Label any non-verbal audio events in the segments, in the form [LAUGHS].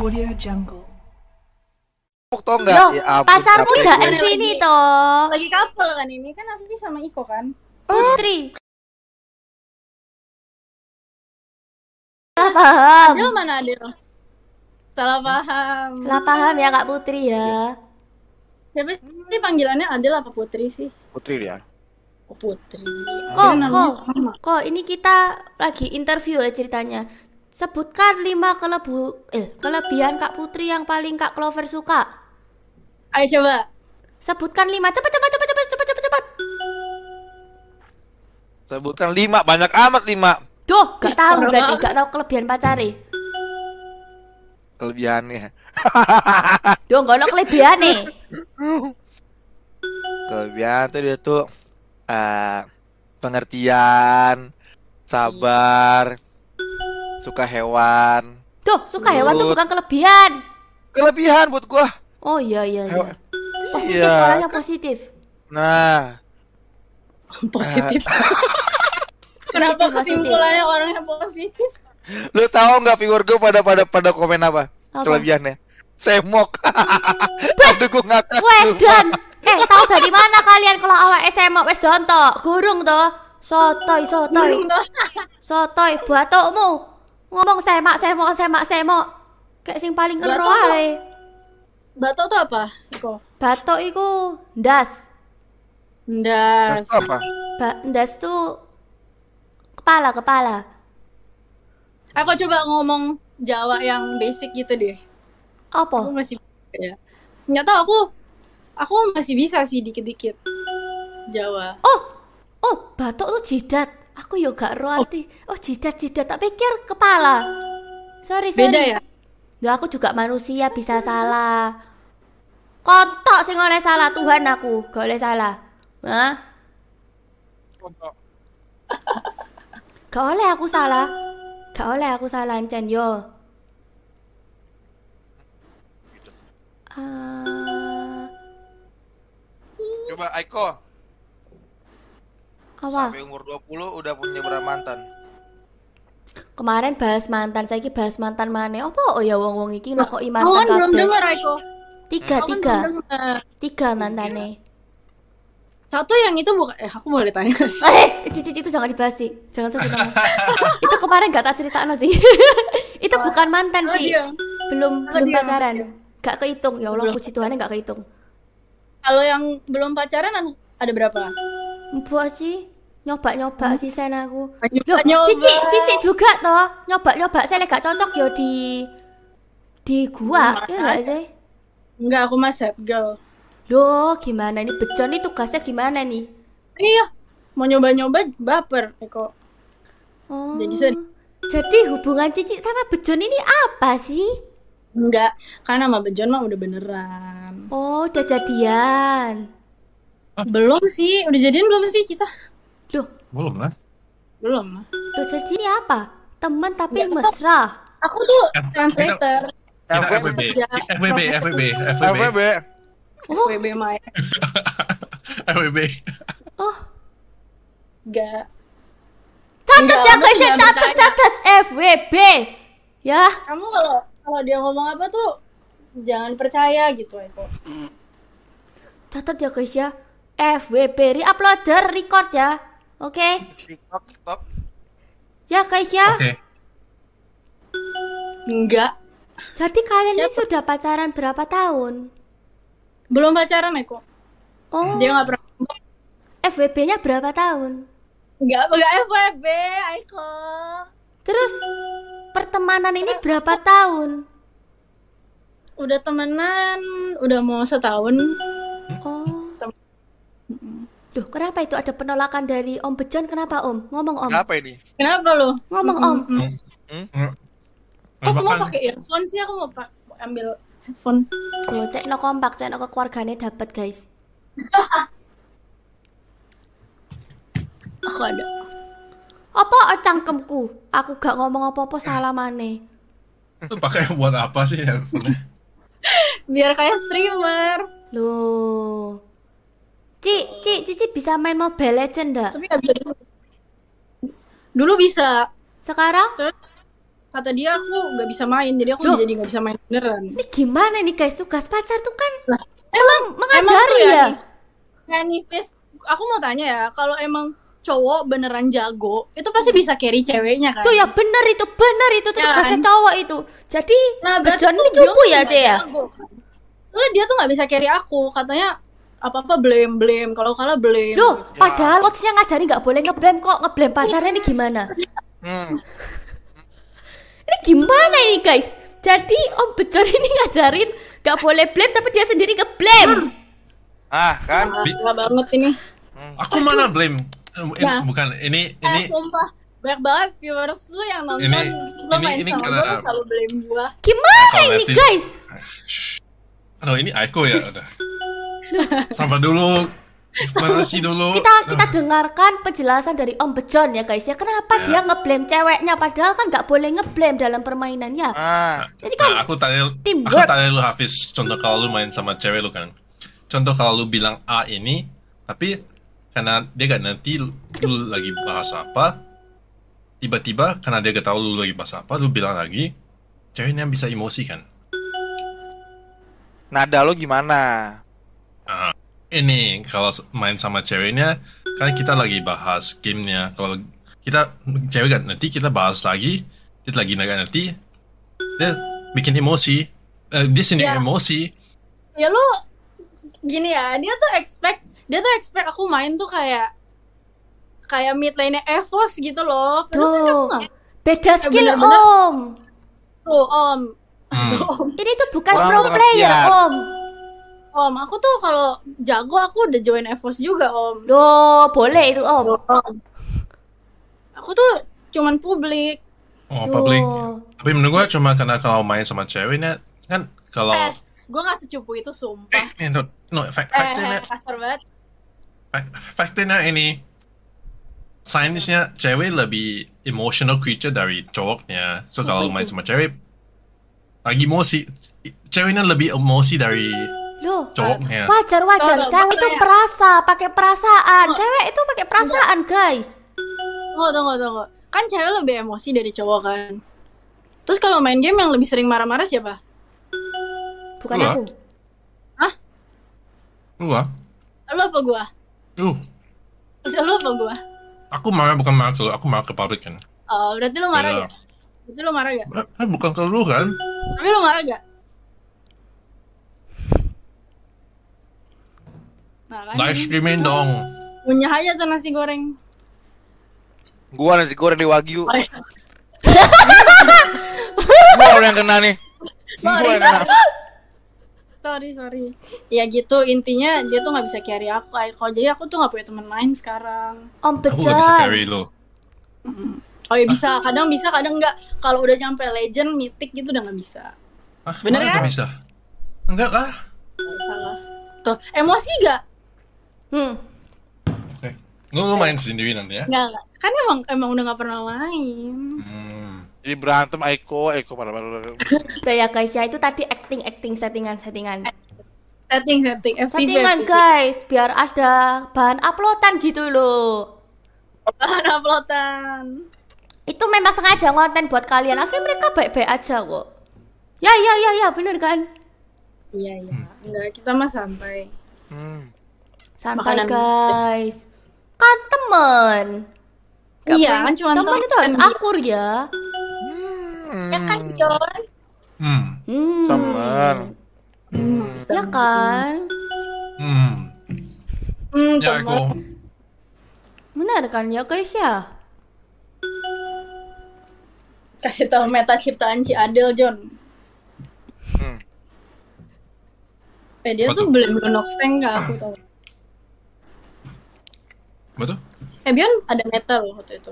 Audio Jungle. Tau nggak? Loh, ya ampun, pacarmu jangan sini toh. Lagi couple kan ini kan asli sama Iko kan. Putri. Salah paham. Adil mana Adil? Salah paham. Salah paham ya Kak Putri ya. Siapa sih panggilannya Adil apa Putri sih? Putri ya. Oh, Putri. Kok, kok, kok ini kita lagi interview ya ceritanya. Sebutkan lima kelebu eh kelebihan Kak Putri yang paling Kak Clover suka. Ayo coba. Sebutkan lima. Cepat cepat cepat cepat cepat cepat cepat. Sebutkan lima. Banyak amat lima. Duh, gak tahu berarti gak tahu kelebihan pacari. Kelebihannya. Duh, gak ada kelebihan nih. Kelebihan tuh dia tuh uh, pengertian, sabar. Iya suka hewan. Tuh, suka hewan tuh bukan kelebihan. Kelebihan buat gua. Oh iya iya iya. Positif iya. Nah. [LAUGHS] [LAUGHS] orangnya positif. Nah. positif. Kenapa kesimpulannya orang yang positif? Lu tau gak figur gua pada pada pada komen apa? apa? Kelebihannya. Semok. Aduh [LAUGHS] gua ngakak. Wedan. Eh, tahu dari mana kalian kalau awak SMA wes donto, Gurung tuh Sotoy, sotoy. Sotoy buatokmu ngomong semak semok semak semok kayak sing paling ngeroy ae. Batok tuh apa? Iko. Batok iku das das Ndas apa? Ba das tuh kepala kepala. Aku coba ngomong Jawa yang basic gitu deh. Apa? Aku masih ya. Nggak tahu aku aku masih bisa sih dikit-dikit Jawa. Oh. Oh, batok tuh jidat aku yo gak ro arti oh, oh jidat jidat tak pikir kepala sorry sorry beda ya Ya aku juga manusia bisa salah kontok sing oleh salah Tuhan aku gak oleh salah Hah? kontok gak oleh aku salah gak oleh aku salah ancen yo uh... coba Aiko apa? Sampai umur 20 udah punya berapa mantan? Kemarin bahas mantan, saya bahas mantan mana? Apa oh ya wong wong iki kok iman mantan kan kabeh. Kan belum dengar aku. Tiga, hmm. tiga. Tiga mantane. Satu yang itu bukan eh aku boleh tanya sih. Eh, eh cici itu jangan dibahas sih. Jangan sebut nama. [LAUGHS] itu kemarin enggak tak ceritain sih. [LAUGHS] itu oh. bukan mantan sih. Oh, belum oh, belum pacaran. Enggak kehitung. Ya Allah, belum. puji Tuhannya gak kehitung. Kalau yang belum pacaran ada berapa? Mbok sih nyoba-nyoba hmm. sen aku. Nyoba, -nyoba. Cici, Cici juga toh. Nyoba-nyoba saya gak cocok yo di di gua, ya enggak sih? Enggak, aku masak head girl. Loh, gimana nih Bejon nih tugasnya gimana nih? Iya, mau nyoba-nyoba baper Eko. Oh. Jadi sen Jadi hubungan Cici sama Bejon ini apa sih? Enggak, karena sama Bejon mah udah beneran. Oh, udah jadian. Belum sih, udah jadian belum sih kita? Loh, belum lah. Belum lah. Loh, jadi ini apa? Teman tapi ya, mesra. Aku tuh kan, translator. Kita FWB, FWB, FWB, FWB. Oh. FWB Maya. [LAUGHS] FWB. Oh. Enggak. Catat ya guys, catat catat FWB. Ya. Kamu kalau kalau dia ngomong apa tuh jangan percaya gitu itu. Catat ya guys ya. FWB reuploader record ya. Oke. Okay? Ya, guys ya. Okay. Enggak. Jadi kalian Siapa? ini sudah pacaran berapa tahun? Belum pacaran, Eko. Oh. Dia nggak pernah. FWB-nya berapa tahun? Enggak, enggak FWB, Aiko. Terus pertemanan ini berapa tahun? Udah temenan, udah mau setahun. Oh. Duh, kenapa itu ada penolakan dari Om Bejon? Kenapa Om? Ngomong Om. Kenapa ini? Kenapa lo? Ngomong Om. Mm -hmm. Kok semua pakai earphone sih? Aku mau pak ambil handphone. Tuh, cek no kompak, cek no ke keluarganya dapat guys. aku ada. Apa oh, cangkemku? Aku gak ngomong apa-apa salah mana. pakai buat apa sih earphone [LAUGHS] Biar kayak streamer. Loh. Ci, Ci, Cici bisa main Mobile Legend enggak? Tapi gak bisa dulu. Dulu bisa. Sekarang? Terus kata dia aku nggak bisa main, jadi aku Loh. jadi nggak bisa main beneran. Ini gimana nih guys tugas pacar tuh kan? Nah, emang mengajari emang ya? ya? Nih, nih, aku mau tanya ya, kalau emang cowok beneran jago itu pasti bisa carry ceweknya kan tuh ya bener itu bener itu tuh ya kasih kan? cowok itu jadi nah, berarti cupu ya ya jago, kan? dia tuh nggak bisa carry aku katanya apa-apa blame blame kalau kalah blame loh gitu. ya. padahal coachnya ngajarin nggak boleh ngeblame kok ngeblame pacarnya ini gimana hmm. ini gimana ini guys jadi om bejor ini ngajarin nggak boleh blame tapi dia sendiri ngeblame hmm. ah kan gak banget ini hmm. aku mana blame eh, nah. bukan ini eh, ini sumpah banyak banget viewers lu yang nonton ini, lu main ini sama gue selalu blame gua gimana nah, ini guys ah, aduh ini Aiko ya udah [LAUGHS] sampai dulu. Eksplorasi dulu. Kita nah. kita dengarkan penjelasan dari Om Bejon ya guys ya. Kenapa ya. dia ngeblame ceweknya padahal kan nggak boleh ngeblame dalam permainannya. Ah. Jadi kan nah, aku tanya tim aku tanya lu Hafiz, contoh kalau lu main sama cewek lu kan. Contoh kalau lu bilang A ini tapi karena dia gak nanti lu Aduh. lagi bahas apa tiba-tiba karena dia gak tahu lu lagi bahas apa lu bilang lagi ceweknya bisa emosi kan nada lo gimana uh, ini kalau main sama ceweknya kan kita lagi bahas gamenya kalau kita cewek kan nanti kita bahas lagi dia lagi naga nanti dia bikin emosi uh, dia sendiri ya. emosi ya lu gini ya dia tuh expect dia tuh expect aku main tuh kayak kayak mid lane Evos gitu loh kan tuh. beda ya, skill bener om tuh om. Hmm. [LAUGHS] ini tuh bukan pro player om Om, aku tuh kalau jago aku udah join EVOS juga, Om. Do, boleh itu, Om. Aku tuh cuman publik. Oh, publik. Tapi menurut gua cuma karena kalau main sama ceweknya kan kalau eh, gua gak secupu itu sumpah. Eh, eh no, no fact, eh, factnya. Eh, kasar banget. Fact, factnya ini sainsnya cewek lebih emotional creature dari cowoknya. So kalau main sama cewek lagi emosi, ceweknya lebih emosi dari Loh, cowoknya. Wajar wajar. Tuh, cewek itu perasa, pakai perasaan. Tuh. Cewek itu pakai perasaan, guys. Tunggu, tunggu, tunggu. Kan cewek lebih emosi dari cowok kan. Terus kalau main game yang lebih sering marah-marah siapa? Bukan aku. Hah? Gua. Lu apa gua? Lu. Lu apa gua? Aku marah bukan marah ke lu, aku marah ke pabrik kan. Oh, berarti lu marah ya? ya? Berarti lu marah gak? Eh, bukan ke lu kan? Tapi lu marah gak? Nah, nice streaming dong. Punya aja tuh nasi goreng. Gua nasi goreng di Wagyu. Oh, iya. [LAUGHS] gua orang yang kena nih. Sorry, gua yang kena. Sorry, sorry. Ya gitu, intinya dia tuh gak bisa carry aku. Kalau jadi aku tuh gak punya temen main sekarang. Om pecah. Aku gak bisa carry lo. Oh ya bisa, kadang bisa, kadang enggak. Kalau udah nyampe legend, mythic gitu udah gak bisa. Ah, Bener kan? Bisa. Enggak lah. Salah. Tuh, emosi gak? Hmm. Oke. Okay. Lu, lu main sendiri nanti ya? Enggak, Kan emang emang udah gak pernah main. Hmm. Jadi berantem Aiko, Aiko pada pada. Saya [LAUGHS] guys ya itu tadi acting acting settingan settingan. Setting setting. FTV, settingan guys, biar ada bahan uploadan gitu loh. Bahan uploadan. Itu memang sengaja ngonten buat kalian. Asli mereka baik-baik aja kok. Ya ya ya ya bener kan? Iya iya. Enggak, kita mah santai. Hmm santai Makanan. guys kan temen Gak iya kan cuma temen itu harus akur ya hmm. ya kan John hmm. Hmm. temen hmm. ya kan hmm. Hmm, ya temen. aku benar kan ya guys ya kasih tahu meta ciptaan si Adel John hmm. eh dia Betul. tuh belum belum noxteng gak aku tahu apa tuh? Eh, Ebion ada meta loh waktu itu.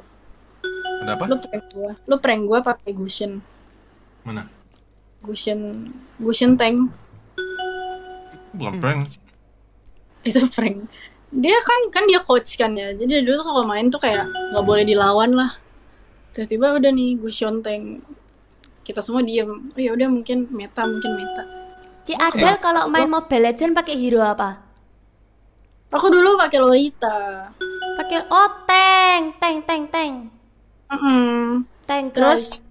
Ada apa? Lu prank gua. Lu prank gua pakai Gushin. Mana? Gushin Gushin tank. Bukan prank. [LAUGHS] Itu prank. Dia kan kan dia coach kan ya. Jadi dulu tuh kalau main tuh kayak nggak boleh dilawan lah. Tiba-tiba udah nih Gushin tank. Kita semua diem Oh ya udah mungkin meta, mungkin meta. Ci adel kalau main Mobile Legend pakai hero apa? Aku dulu pakai Lolita pakai oh tank tank tank tank mm -hmm. tank terus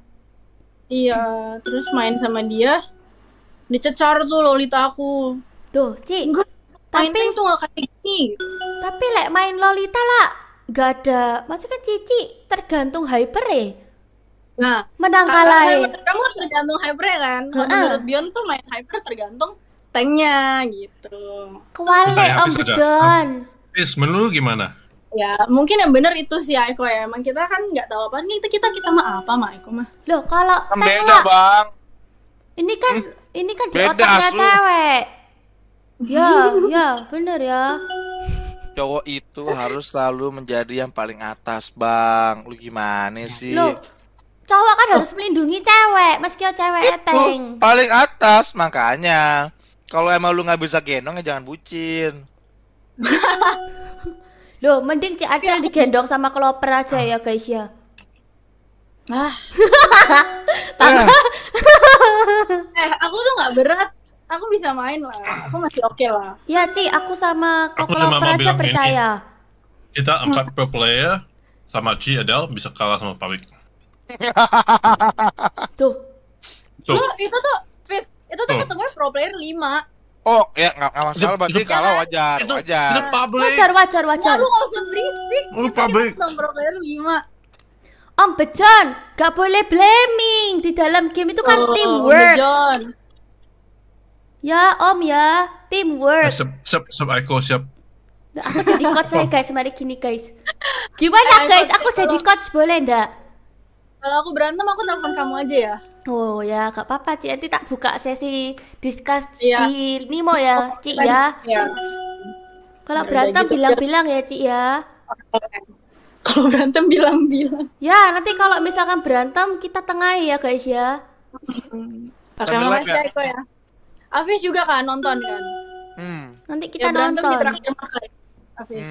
iya terus main sama dia dicecar tuh lolita aku tuh Ci Enggak, tapi main tuh gak kayak gini tapi lek like, main lolita lah gak ada maksudnya kan Cici tergantung hyper eh. Nah, menang kalah. Ya? Kamu tergantung hyper ya kan? Kalau uh -uh. menurut Bion tuh main hyper tergantung tanknya gitu. Kuali Om John. Is, menurut gimana? ya mungkin yang bener itu sih Aiko ya emang kita kan nggak tahu apa nih kita kita, kita mah apa mah Aiko mah loh kalau kan beda bang ini kan hmm? ini kan di beda, cewek ya [LAUGHS] ya bener ya cowok itu harus selalu menjadi yang paling atas bang lu gimana sih loh cowok kan harus oh. melindungi cewek meski cewek eteng paling atas makanya kalau emang lu nggak bisa genong ya jangan bucin [LAUGHS] lo mending Cik Aca ya. digendong sama keloper aja ya guys ya. Ah. [LAUGHS] Tangan. Ya. eh, aku tuh nggak berat. Aku bisa main lah. Aku masih oke okay lah. Ya, Ci, aku sama kloper keloper aja percaya. Ini. Kita empat pro player sama Ci adel bisa kalah sama Pawik. tuh. tuh. Tuh, itu tuh, itu tuh, tuh. ketemu pro player lima Oh, ya nggak masalah the, berarti kalau kan wajar, itu, wajar. Itu public. Wajar, wajar, wajar. Wah, lu nggak usah berisik. Oh, lu public. Nomor lu lima. Om Bejon, gak boleh blaming di dalam game itu kan oh, teamwork. Bejon. Ya Om ya, teamwork. Nah, sep, sep, sep, Aiko, siap. aku jadi [LAUGHS] coach saya guys, mari gini guys. Gimana eh, guys, aku jadi coach boleh ndak? Kalau aku berantem aku telepon kamu aja ya. Oh ya, gak apa-apa Ci. Nanti tak buka sesi discuss iya. di Nimo ya, oh, Ci ya. Iya. Kalau berantem bilang-bilang ya, Ci ya. Kalau berantem bilang-bilang. Ya, nanti kalau misalkan berantem kita tengah ya, guys ya. Pakai hmm. ya. Iya. Afis juga kan nonton kan? Hmm. Nanti ya, kita ya, nonton. Kita Afis.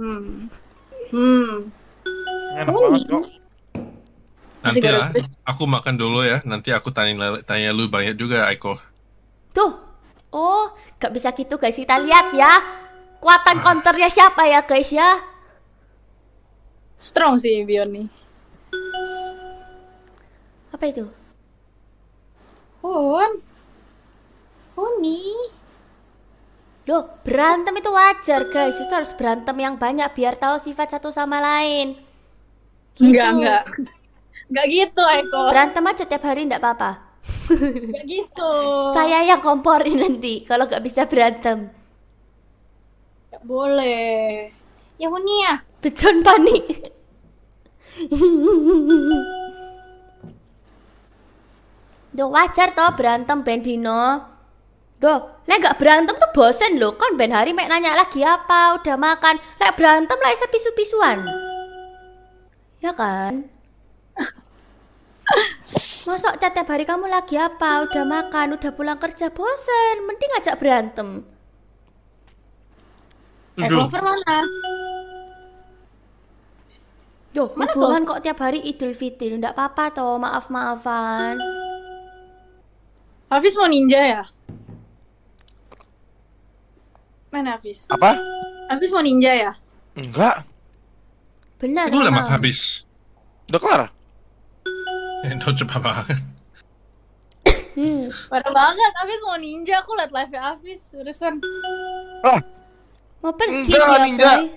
Hmm. Hmm. Hmm. Enak banget kok. Nanti ya, aku makan dulu ya. Nanti aku tanya tanya lu banyak juga, Aiko. Tuh. Oh, gak bisa gitu guys. Kita lihat ya. Kuatan ah. counternya siapa ya guys ya? Strong sih Bion nih. Apa itu? Hun. Huni. Loh, berantem itu wajar guys. Justru harus berantem yang banyak biar tahu sifat satu sama lain. Gitu. Enggak, enggak. Gak gitu Eko. Berantem aja tiap hari enggak apa-apa. [LAUGHS] Gak gitu. Saya yang komporin nanti kalau gak bisa berantem. Gak boleh. Ya Hunia. Ya. Becon panik. Do wajar toh berantem Dino Go, lek gak berantem tuh bosen loh kan Ben hari mek nanya lagi apa udah makan lek berantem lek sepisu-pisuan ya kan Masuk cat tiap hari kamu lagi apa? Udah makan, udah pulang kerja, bosen. Mending ajak berantem. cover mana? Duh, mana kok tiap hari Idul Fitri? Nggak apa-apa toh, maaf-maafan. Hafiz mau ninja ya? Mana Hafiz? Apa? Hafiz mau ninja ya? Enggak. Benar. Itu udah mas Hafiz. Udah kelar? Indo coba banget. hmm, parah banget. Abis mau ninja, aku liat live ya Abis. Urusan. Ah. Mau pergi ya, ninja.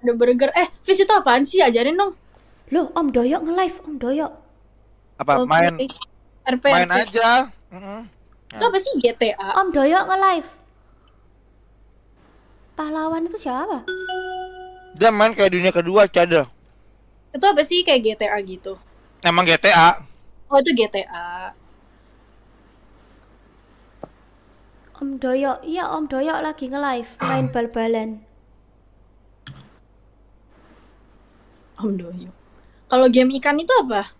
Ada burger. Eh, Fis itu apaan sih? Ajarin dong. Loh, Om Doyok nge-live. Om Doyok. Apa? main. RP, main RP. aja. Itu apa sih GTA? Om Doyok nge-live. Pahlawan itu siapa? Dia main kayak dunia kedua, cadel. Itu apa sih kayak GTA gitu? Emang GTA? Oh itu GTA. Om Doyok, iya Om Doyok lagi nge-live [CLEARS THROAT] main bal-balan. Om Doyok. Kalau game ikan itu apa?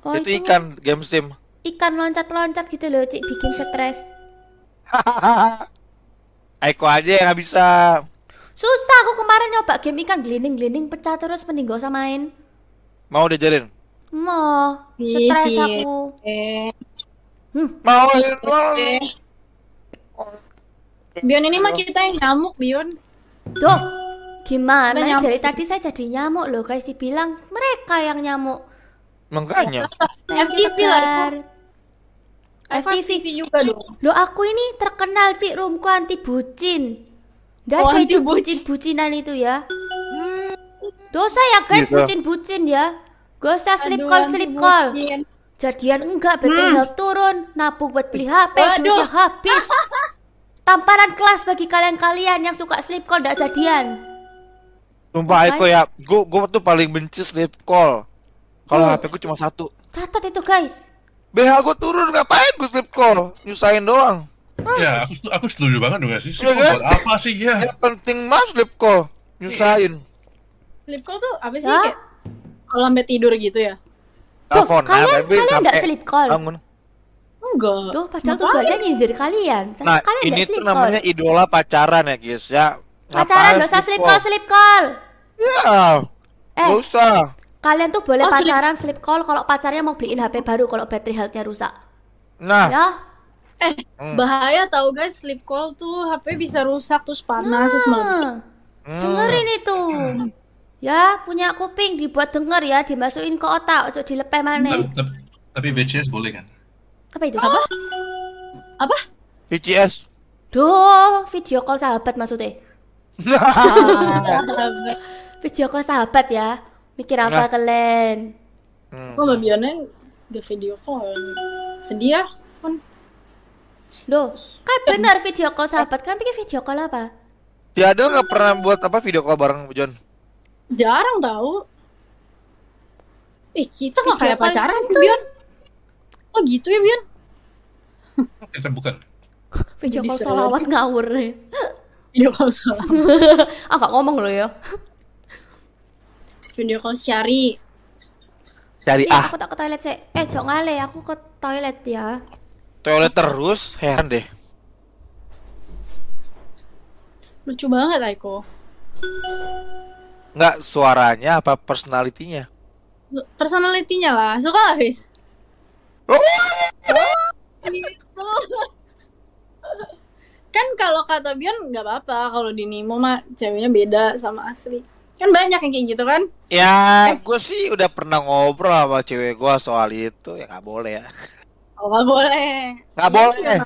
Oh, itu, itu ikan, game Steam. Ikan loncat-loncat gitu loh, Cik, bikin stres. [LAUGHS] Aiko aja yang gak bisa. Susah, aku kemarin nyoba game ikan gelinding-gelinding pecah terus mending gak usah main. Mau diajarin? Mau, stres aku. Hmm. Mau Bion ini mah kita yang nyamuk, Bion. Tuh, gimana? Ya? Nyamuk. Dari tadi saya jadi nyamuk loh, guys. Dibilang mereka yang nyamuk. Makanya. FTV lah. FTV juga dong. Lo aku ini terkenal cik rumku anti bucin. Dan oh, anti bucin bucinan itu ya. Hmm. Dosa ya guys, iya, bucin-bucin ya. Gak usah sleep call, sleep call. Jadian enggak, betul hmm. health turun, nabung buat beli HP, duitnya habis. [LAUGHS] Tamparan kelas bagi kalian-kalian yang suka sleep call gak jadian. Sumpah itu ya, gua, gua tuh paling benci sleep call. Kalau oh. HP gua cuma satu. Catat itu guys. BH gua turun ngapain gua sleep call? Nyusahin doang. Ya, aku, aku setuju banget dengan sih. Iya sleep call kan? apa sih ya? ya penting mas sleep call. Nyusahin. Sleep call tuh apa sih? Ya? call sampai tidur gitu ya? Telepon, nah, kalian, kalian sampai sleep call. Bangun. Enggak. Duh, cuaca tujuannya dari kalian. Nah, kalian ini tuh namanya call. idola pacaran ya, guys ya. Pacaran gak usah sleep call, sleep call. Iya. Eh, gak usah. Kalian tuh boleh oh, pacaran sleep, call kalau pacarnya mau beliin HP baru kalau battery healthnya rusak. Nah. Ya. Eh, hmm. bahaya tau guys, sleep call tuh HP bisa rusak terus panas nah. terus mati. Hmm. Dengerin itu. Hmm. [LAUGHS] Ya, punya kuping dibuat denger ya, dimasukin ke otak, untuk dilepeh mana. Tapi, tapi VCS boleh kan? Apa itu? Oh. Apa? Apa? VCS. Duh, video call sahabat maksudnya. [LAUGHS] video call sahabat ya. Mikir apa nah. kalian? Hmm. Oh, biasanya di video call. Sedih ya, kan? Duh, kan bener video call sahabat kan pikir video call apa? Dia ada nggak pernah buat apa video call bareng John? Jarang tau, Eh, kita nggak kayak pacaran sih, ya? Bion. Oh gitu ya, Bion? Kita bukan. Video call salawat ngawur nih. Video call salawat. ah, [LAUGHS] gak ngomong lo ya. Video call syari. Syari ah. Aku tak ke toilet sih. Eh, cok ngale, aku ke toilet ya. Toilet terus, heran deh. Lucu banget, Aiko nggak suaranya apa personalitinya personalitinya lah suka lah Fis oh, [LAUGHS] kan kalau kata Bion nggak apa-apa kalau di Nemo mah ceweknya beda sama asli kan banyak yang kayak gitu kan ya gue sih udah pernah ngobrol sama cewek gue soal itu ya nggak boleh ya oh nggak boleh nggak boleh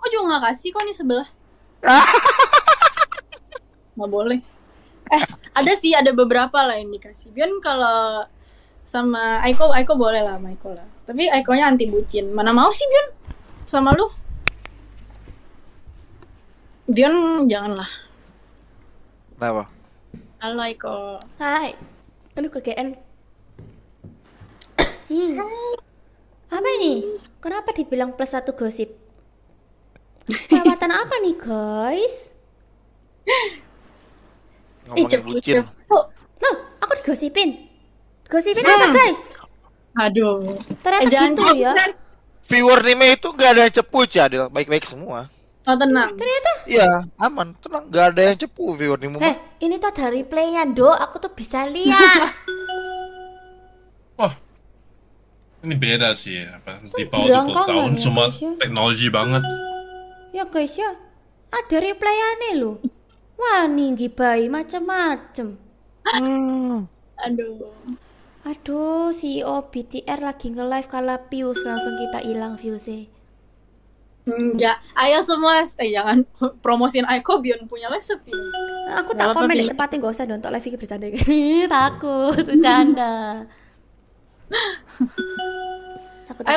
kok juga nggak kasih kok nih sebelah [LAUGHS] nggak boleh eh ada sih ada beberapa lah indikasi Bion kalau sama Aiko Aiko boleh lah sama Aiko lah tapi Aikonya anti bucin mana mau sih Bion sama lu Bion janganlah kenapa halo Aiko hai aduh ke hmm. Hai. apa ini kenapa dibilang plus satu gosip [LAUGHS] perawatan apa nih guys ngomongin bucin. Oh, loh, aku digosipin. Gosipin hmm. apa nah. guys? Aduh. Ternyata eh, jangan gitu ya. Viewer anime itu gak ada yang cepu ya, baik-baik semua. Oh tenang. Ternyata? Iya, aman, tenang, gak ada yang cepu viewer anime. Eh, ini tuh ada replaynya do, aku tuh bisa lihat. [LAUGHS] Wah, ini beda sih ya, apa? So, di bawah 20 tahun semua teknologi banget. Ya guys ya, ada replaynya nih loh wani bayi macem-macem hmm. aduh aduh CEO BTR lagi nge-live kala views langsung kita hilang viewsnya e. enggak ayo semua stay eh, jangan promosin Aiko Bion punya live sepi aku tak komen di tempatnya gak usah nonton live ini bercanda [LAUGHS] takut bercanda [LAUGHS]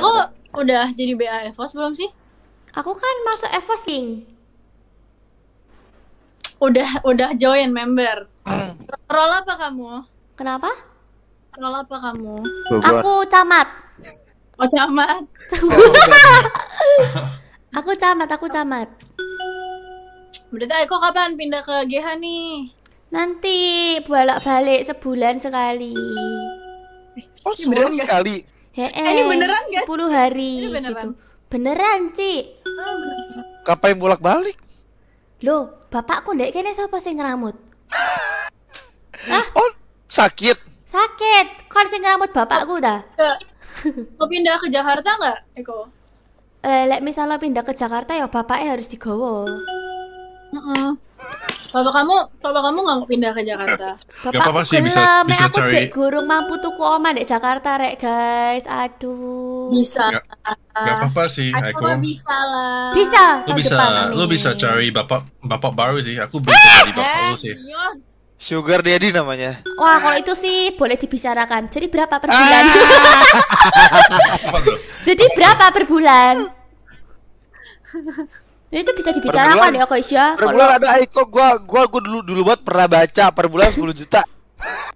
Aku udah jadi BA Evos belum sih? aku kan masuk Evosing udah udah join member. Hmm. Roll apa kamu? Kenapa? Roll apa kamu? Bogor. Aku camat. Oh camat. [LAUGHS] aku camat, aku camat. Berarti aku kapan pindah ke GH nih? Nanti bolak-balik sebulan sekali. Oh, sebulan sekali. Heeh. Eh, ini beneran gak? sepuluh hari ini beneran. gitu. Beneran, Ci. Kapan ah, bolak-balik? Loh, bapakku ndek kene sapa sing ngeramut? Hah? Oh, sakit. Sakit. Kon sing ngeramut bapakku dah Mau pindah ke Jakarta nggak, Eko? Eh, misalnya pindah ke Jakarta ya bapaknya harus digowo. Heeh. Papa kamu, papa kamu nggak mau pindah ke Jakarta? Bapak Gak apa-apa sih bisa, bisa aku cari. cek gurung mampu tuku oma di Jakarta rek guys. Aduh. Bisa. Gak, gak apa-apa sih, Aku bisa lah. Bisa. Lu bisa, Jepang, lu bisa cari bapak bapak baru sih. Aku bisa di eh! bapak lu sih. Eh, Sugar Daddy namanya. Wah, kalau itu sih boleh dibicarakan. Jadi berapa per ah! bulan? Jadi berapa per bulan? [LAUGHS] Ya itu bisa dibicarakan ya Koisya per bulan ada Aiko eh, gua gua gua dulu dulu buat pernah baca per bulan 10 juta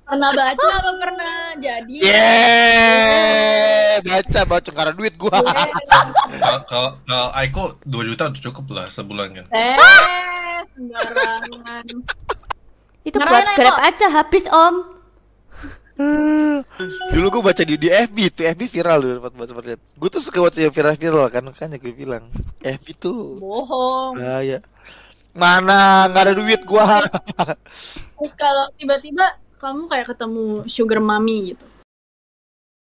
pernah baca apa pernah jadi yeah baca baca karena duit gua yeah. kalau kalau Aiko dua juta udah cukup lah sebulan kan eh ah! sembarangan itu buat grab aja habis om [LAUGHS] dulu gue baca di, di FB tuh FB viral dulu tempat buat lihat gue tuh suka baca yang viral viral kan kan ya gue bilang FB tuh bohong ah, ya mana nggak ada duit gue terus kalau tiba-tiba kamu kayak ketemu sugar mami gitu